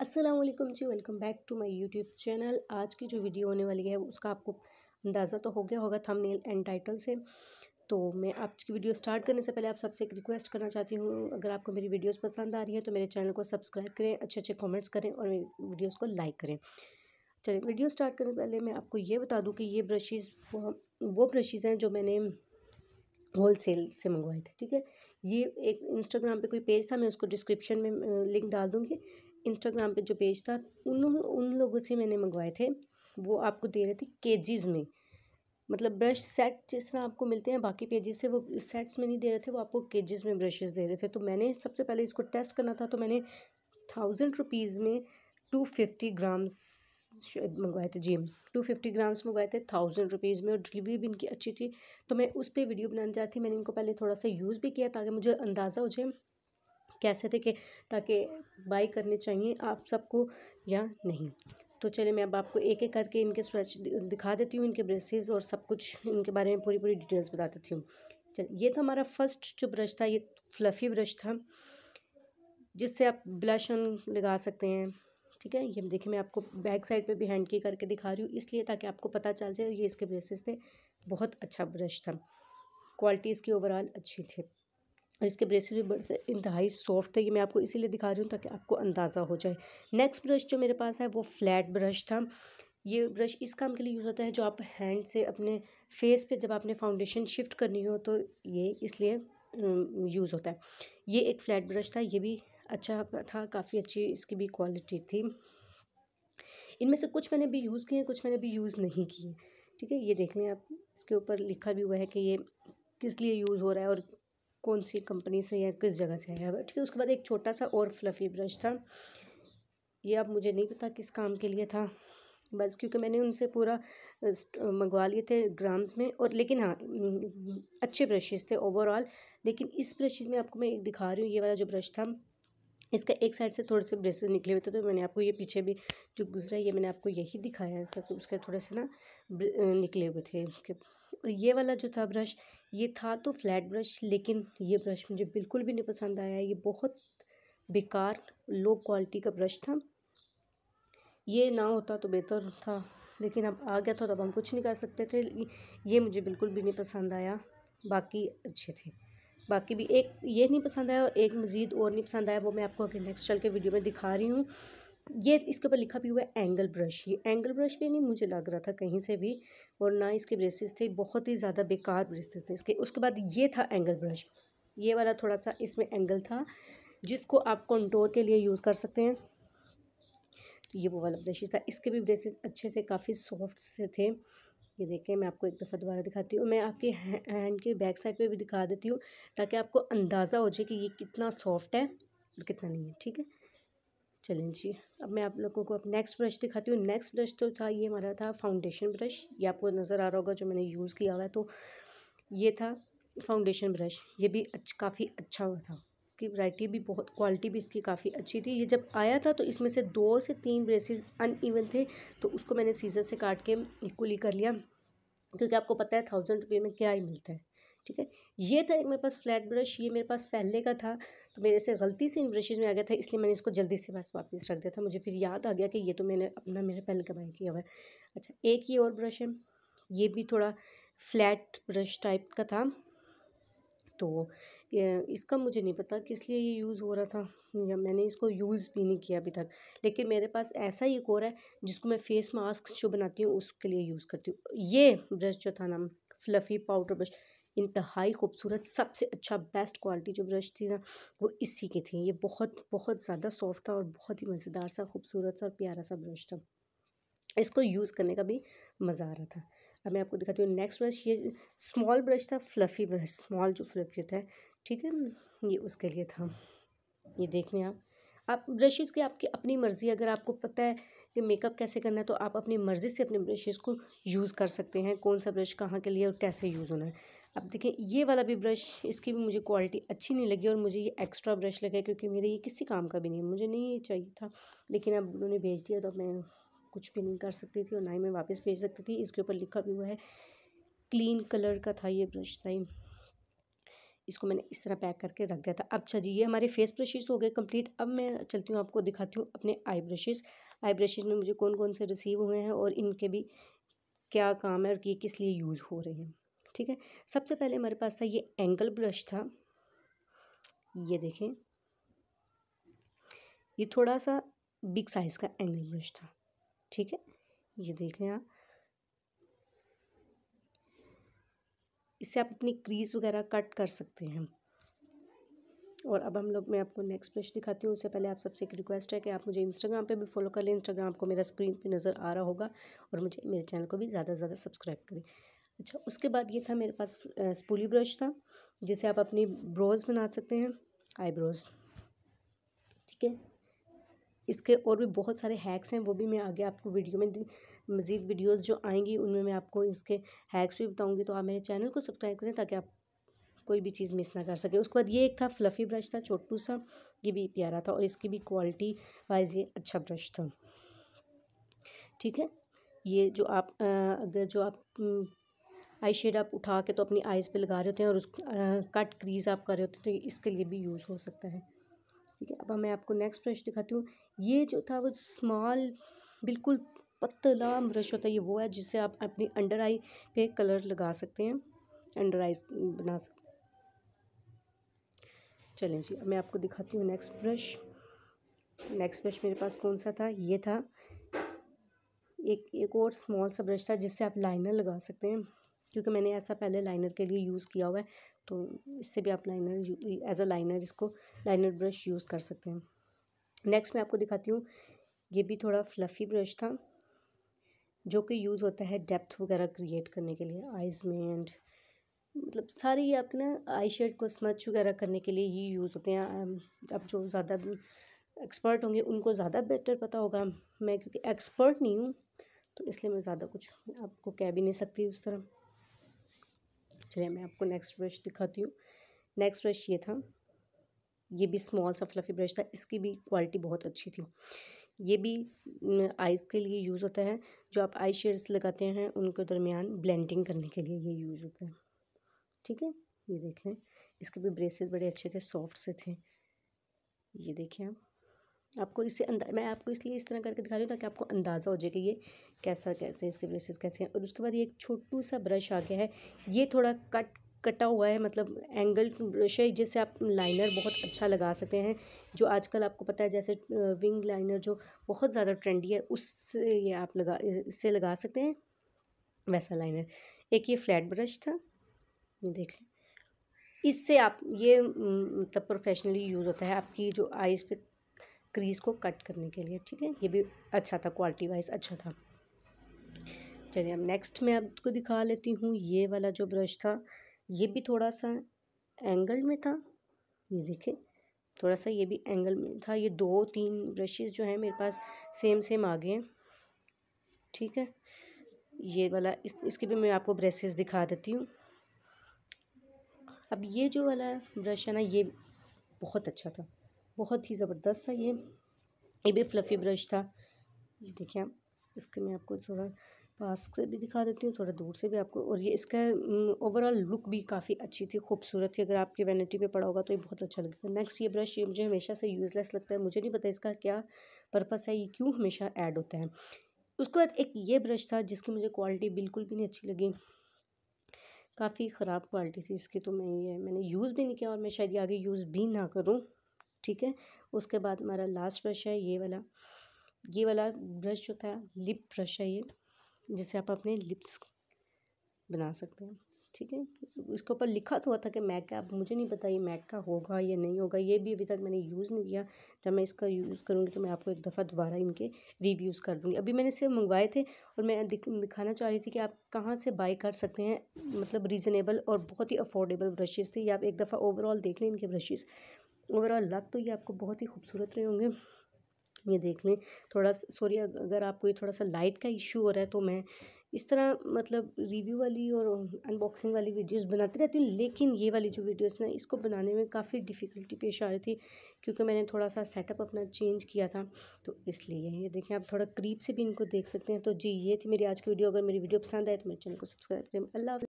Aslam ji welcome back to my YouTube channel आज की जो वीडियो होने वाली है उसका आपको अंदाज़ा तो हो गया होगा थंबनेल एंड टाइटल से तो मैं आज की वीडियो स्टार्ट करने से पहले आप सबसे एक रिक्वेस्ट करना चाहती हूँ अगर आपको मेरी वीडियोस पसंद आ रही है तो मेरे चैनल को सब्सक्राइब करें अच्छे अच्छे कॉमेंट्स करें और मेरी वीडियोज़ को लाइक करें चलिए वीडियो स्टार्ट करने पहले मैं आपको ये बता दूँ कि ये ब्रशेज़ वो ब्रशेज़ हैं जो मैंने होल सेल से मंगवाए थे ठीक है ये एक इंस्टाग्राम पे कोई पेज था मैं उसको डिस्क्रिप्शन में लिंक डाल दूँगी इंस्टाग्राम पे जो पेज था उन उन लोगों से मैंने मंगवाए थे वो आपको दे रहे थे केजीज में मतलब ब्रश सेट जिस तरह आपको मिलते हैं बाकी पेजेस से वो सेट्स में नहीं दे रहे थे वो आपको केजेस में ब्रशेस दे रहे थे तो मैंने सबसे पहले इसको टेस्ट करना था तो मैंने थाउजेंड रुपीज़ में टू फिफ्टी ग्राम्स मंगवाए थे जी टू फिफ्टी ग्राम्स मंगवाए थे थाउजेंड रुपीज़ में और डिलीवरी भी इनकी अच्छी थी तो मैं उस पर वीडियो बनाना चाहती मैंने इनको पहले थोड़ा सा यूज़ भी किया ताकि मुझे अंदाज़ा हो जाए कैसे थे कि ताकि बाई करने चाहिए आप सबको या नहीं तो चलिए मैं अब आपको एक एक करके इनके स्वेच दिखा देती हूँ इनके ब्रशेज़ और सब कुछ इनके बारे में पूरी पूरी डिटेल्स बता देती हूँ चल ये तो हमारा फर्स्ट जो ब्रश था ये फ्लफ़ी ब्रश था जिससे आप ब्लश ऑन लगा सकते हैं ठीक है ये देखिए मैं आपको बैक साइड पे भी हैंड की करके दिखा रही हूँ इसलिए ताकि आपको पता चल जाए ये इसके ब्रेसेस थे बहुत अच्छा ब्रश था क्वालिटी इसकी ओवरऑल अच्छी थी और इसके ब्रेसलेट भी बड़े इंतहाई सॉफ्ट थे ये मैं आपको इसीलिए दिखा रही हूँ ताकि आपको अंदाज़ा हो जाए नेक्स्ट ब्रश जो मेरे पास है वो फ्लैट ब्रश था ये ब्रश इस काम के लिए यूज़ होता है जो आप हैंड से अपने फेस पे जब आपने फाउंडेशन शिफ्ट करनी हो तो ये इसलिए यूज़ होता है ये एक फ्लैट ब्रश था ये भी अच्छा था काफ़ी अच्छी इसकी भी क्वालिटी थी इनमें से कुछ मैंने भी यूज़ किए हैं कुछ मैंने भी यूज़ नहीं किए ठीक है ये देख लें आप इसके ऊपर लिखा भी हुआ है कि ये किस लिए यूज़ हो रहा है और कौन सी कंपनी से या किस जगह से आया ठीक है उसके बाद एक छोटा सा और फ्लफ़ी ब्रश था ये अब मुझे नहीं पता किस काम के लिए था बस क्योंकि मैंने उनसे पूरा मंगवा लिए थे ग्राम्स में और लेकिन हाँ अच्छे ब्रशेज़ थे ओवरऑल लेकिन इस ब्रश में आपको मैं एक दिखा रही हूँ ये वाला जो ब्रश था इसका एक साइड से थोड़े से ब्रेसेस निकले हुए थे तो मैंने आपको ये पीछे भी जो गुजरा ये मैंने आपको यही दिखाया था तो उसके थोड़े से ना निकले हुए थे और ये वाला जो था ब्रश ये था तो फ्लैट ब्रश लेकिन ये ब्रश मुझे बिल्कुल भी नहीं पसंद आया ये बहुत बेकार लो क्वालिटी का ब्रश था ये ना होता तो बेहतर था लेकिन अब आ गया था तो अब हम कुछ नहीं कर सकते थे ये मुझे बिल्कुल भी नहीं पसंद आया बाकी अच्छे थे बाकी भी एक ये नहीं पसंद आया और एक मज़ीद और नहीं पसंद आया वो मैं आपको अगर नेक्स्ट चल के वीडियो में दिखा रही हूँ ये इसके ऊपर लिखा भी हुआ है एंगल ब्रश ये एंगल ब्रश भी नहीं मुझे लग रहा था कहीं से भी और ना इसके ब्रेसेस थे बहुत ही ज़्यादा बेकार ब्रेसेस थे इसके उसके बाद ये था एंगल ब्रश ये वाला थोड़ा सा इसमें एंगल था जिसको आप कंटोर के लिए यूज़ कर सकते हैं ये वो वाला ब्रश था इसके भी ब्रेसेस अच्छे थे काफ़ी सॉफ्ट से थे ये देखें मैं आपको एक दफ़ा दोबारा दिखाती हूँ मैं आपके हैंड के बैक साइड पर भी दिखा देती हूँ ताकि आपको अंदाज़ा हो जाए कि ये कितना सॉफ्ट है और कितना नहीं है ठीक है चलें जी अब मैं आप लोगों को अब नेक्स्ट ब्रश दिखाती हूँ नेक्स्ट ब्रश तो था ये हमारा था फाउंडेशन ब्रश ये आपको नज़र आ रहा होगा जो मैंने यूज़ किया हुआ है तो ये था फाउंडेशन ब्रश ये भी अच्छा काफ़ी अच्छा हुआ था इसकी वैरायटी भी बहुत क्वालिटी भी इसकी काफ़ी अच्छी थी ये जब आया था तो इसमें से दो से तीन अन ईवन थे तो उसको मैंने सीजर से काट के इक्वली कर लिया क्योंकि आपको पता है थाउजेंड रुपये में क्या ही मिलता है ठीक है ये था एक मेरे पास फ्लैट ब्रश ये मेरे पास पहले का था तो मेरे से गलती से इन ब्रशेज़ में आ गया था इसलिए मैंने इसको जल्दी से बस वापस रख दिया था मुझे फिर याद आ गया कि ये तो मैंने अपना मेरे पहले कमाई किया हुआ है अच्छा एक ही और ब्रश है ये भी थोड़ा फ्लैट ब्रश टाइप का था तो इसका मुझे नहीं पता किस लिए ये यूज़ हो रहा था या मैंने इसको यूज़ भी नहीं किया अभी तक लेकिन मेरे पास ऐसा ही एक और है जिसको मैं फेस मास्क जो बनाती हूँ उसके लिए यूज़ करती हूँ ये ब्रश जो था ना फ्लफ़ी पाउडर ब्रश इंतहाई खूबसूरत सबसे अच्छा बेस्ट क्वालिटी जो ब्रश थी ना वो इसी की थी ये बहुत बहुत ज़्यादा सॉफ्ट था और बहुत ही मज़ेदार सा खूबसूरत सा और प्यारा सा ब्रश था इसको यूज़ करने का भी मज़ा आ रहा था अब मैं आपको दिखाती हूँ नेक्स्ट ब्रश ये स्मॉल ब्रश था फ्लफ़ी ब्रश स्मॉल जो फ्लफ़ी होता है ठीक है ये उसके लिए था ये देख लें आप आप ब्रशेज़ की आपकी अपनी मर्ज़ी अगर आपको पता है कि मेकअप कैसे करना है तो आप अपनी मर्ज़ी से अपने ब्रशेज़ को यूज़ कर सकते हैं कौन सा ब्रश कहाँ के लिए और कैसे यूज़ होना है अब देखें ये वाला भी ब्रश इसकी भी मुझे क्वालिटी अच्छी नहीं लगी और मुझे ये एक्स्ट्रा ब्रश लगा क्योंकि मेरे ये किसी काम का भी नहीं है मुझे नहीं ये चाहिए था लेकिन अब उन्होंने भेज दिया तो मैं कुछ भी नहीं कर सकती थी और ना ही मैं वापस भेज सकती थी इसके ऊपर लिखा भी हुआ है क्लीन कलर का था ये ब्रश सही इसको मैंने इस तरह पैक करके रख दिया था अच्छा जी ये हमारे फेस ब्रशेज़ हो गए कंप्लीट अब मैं चलती हूँ आपको दिखाती हूँ अपने आई ब्रशेज़ आई ब्रशेज़ में मुझे कौन कौन से रिसीव हुए हैं और इनके भी क्या काम है और ये किस लिए यूज़ हो रहे हैं ठीक है सबसे पहले हमारे पास था ये एंगल ब्रश था ये देखें ये थोड़ा सा बिग साइज़ का एंगल ब्रश था ठीक है ये देख लें आप इससे आप अपनी क्रीज वगैरह कट कर सकते हैं और अब हम लोग मैं आपको नेक्स्ट ब्रश दिखाती हूँ उससे पहले आप सबसे एक रिक्वेस्ट है कि आप मुझे इंस्टाग्राम पे भी फॉलो कर लें इंस्टाग्राम आपको मेरा स्क्रीन पे नज़र आ रहा होगा और मुझे मेरे चैनल को भी ज़्यादा से ज़्यादा सब्सक्राइब करें अच्छा उसके बाद ये था मेरे पास स्पूली ब्रश था जिसे आप अपनी ब्रोज बना सकते हैं आईब्रोज ठीक है इसके और भी बहुत सारे हैक्स हैं वो भी मैं आगे आपको वीडियो में मज़ीद वीडियोस जो आएंगी उनमें मैं आपको इसके हैक्स भी बताऊंगी तो आप मेरे चैनल को सब्सक्राइब करें ताकि आप कोई भी चीज़ मिस ना कर सके उसके बाद ये एक था फ्लफ़ी ब्रश था छोटू सा ये भी प्यारा था और इसकी भी क्वालिटी वाइज ये अच्छा ब्रश था ठीक है ये जो आप अगर जो आप आई शेड आप उठा के तो अपनी आइज़ पे लगा रहे होते हैं और उस कट क्रीज आप कर रहे होते हैं तो इसके लिए भी यूज़ हो सकता है ठीक है अब मैं आपको नेक्स्ट ब्रश दिखाती हूँ ये जो था वो स्मॉल बिल्कुल पतला ब्रश होता है ये वो है जिससे आप अपनी अंडर आई पे कलर लगा सकते हैं अंडर आइज बना सकते हैं चलें जी अब मैं आपको दिखाती हूँ नेक्स्ट ब्रश नेक्स्ट ब्रश मेरे पास कौन सा था ये था एक एक और स्मॉल सा ब्रश था जिससे आप लाइनर लगा सकते हैं क्योंकि मैंने ऐसा पहले लाइनर के लिए यूज़ किया हुआ है तो इससे भी आप लाइनर एज अ लाइनर इसको लाइनर ब्रश यूज़ कर सकते हैं नेक्स्ट मैं आपको दिखाती हूँ ये भी थोड़ा फ्लफ़ी ब्रश था जो कि यूज़ होता है डेप्थ वगैरह क्रिएट करने के लिए आइज़ में एंड मतलब सारे ये आपके ना आई शेड को स्मच वगैरह करने के लिए ये यूज़ होते हैं um, अब जो ज़्यादा एक्सपर्ट होंगे उनको ज़्यादा बेटर पता होगा मैं क्योंकि एक्सपर्ट नहीं हूँ तो इसलिए मैं ज़्यादा कुछ आपको कह भी नहीं सकती उस तरह चलिए मैं आपको नेक्स्ट ब्रश दिखाती हूँ नेक्स्ट ब्रश ये था ये भी स्मॉल सा फ्लफ़ी ब्रश था इसकी भी क्वालिटी बहुत अच्छी थी ये भी आइज़ के लिए यूज़ होता है जो आप आई शेड्स लगाते हैं उनके दरमियान ब्लेंडिंग करने के लिए ये यूज़ होता है ठीक है ये देख लें इसके भी ब्रेसेस बड़े अच्छे थे सॉफ्ट से थे ये देखें आप आपको इसे अंदा मैं आपको इसलिए इस तरह करके दिखा रही हूँ ताकि आपको अंदाज़ा हो जाए कि ये कैसा कैसे इसके ब्रेसेस कैसे हैं और उसके बाद ये एक छोटू सा ब्रश आ गया है ये थोड़ा कट कटा हुआ है मतलब एंगल ब्रश है जिससे आप लाइनर बहुत अच्छा लगा सकते हैं जो आजकल आपको पता है जैसे विंग लाइनर जो बहुत ज़्यादा ट्रेंडी है उससे ये आप लगा इससे लगा सकते हैं वैसा लाइनर एक ये फ्लैट ब्रश था ये देख लें इससे आप ये मतलब प्रोफेशनली यूज़ होता है आपकी जो आइज़ पे क्रीज़ को कट करने के लिए ठीक है ये भी अच्छा था क्वालिटी वाइज अच्छा था चलिए अब नेक्स्ट मैं आपको दिखा लेती हूँ ये वाला जो ब्रश था ये भी थोड़ा सा एंगल में था ये देखें थोड़ा सा ये भी एंगल में था ये दो तीन ब्रशेज़ जो हैं मेरे पास सेम सेम आ गए हैं ठीक है ये वाला इस इसके भी मैं आपको ब्रशेज़ दिखा देती हूँ अब ये जो वाला ब्रश है ना ये बहुत अच्छा था बहुत ही ज़बरदस्त था ये ये भी फ्लफ़ी ब्रश था ये देखिए आप इसके मैं आपको थोड़ा पास से भी दिखा देती हूँ थोड़ा दूर से भी आपको और ये इसका ओवरऑल लुक भी काफ़ी अच्छी थी खूबसूरत थी अगर आपकी वैनिटी पे पड़ा होगा तो ये बहुत अच्छा लगेगा नेक्स्ट ये ब्रश ये मुझे हमेशा से यूज़लेस लगता है मुझे नहीं पता इसका क्या पर्पस है ये क्यों हमेशा ऐड होता है उसके बाद एक ये ब्रश था जिसकी मुझे क्वालिटी बिल्कुल भी नहीं अच्छी लगी काफ़ी ख़राब क्वालिटी थी इसकी तो मैं ये मैंने यूज़ भी नहीं किया और मैं शायद ये आगे यूज़ भी ना करूँ ठीक है उसके बाद हमारा लास्ट ब्रश है ये वाला ये वाला ब्रश जो था लिप ब्रश है ये जिससे आप अपने लिप्स बना सकते हैं ठीक है इसके ऊपर लिखा तो हुआ था कि मैक का मुझे नहीं पता ये मैक का होगा या नहीं होगा ये भी अभी तक मैंने यूज़ नहीं किया जब मैं इसका यूज़ करूँगी तो मैं आपको एक दफ़ा दोबारा इनके रिव्यूज़ कर दूँगी अभी मैंने सिर्फ मंगवाए थे और मैं दिखाना चाह रही थी कि आप कहाँ से बाई कर सकते हैं मतलब रीज़नेबल और बहुत ही अफोर्डेबल ब्रशेज़ थे या आप एक दफ़ा ओवरऑल देख लें इनके ब्रशेज़ ओवरऑल लग तो ये आपको बहुत ही खूबसूरत रहे होंगे ये देख लें थोड़ा सॉरी अगर आपको ये थोड़ा सा लाइट का इशू हो रहा है तो मैं इस तरह मतलब रिव्यू वाली और अनबॉक्सिंग वाली वीडियोस बनाती रहती हूँ लेकिन ये वाली जो वीडियोस ना इसको बनाने में काफ़ी डिफ़िकल्टी पेश आ रही थी क्योंकि मैंने थोड़ा सा सेटअप अपना चेंज किया था तो इसलिए ये देखें आप थोड़ा करीब से भी इनको देख सकते हैं तो जी ये थी मेरी आज की वीडियो अगर मेरी वीडियो पसंद आए तो मेरे चैनल को सब्सक्राइब करें अल्लाह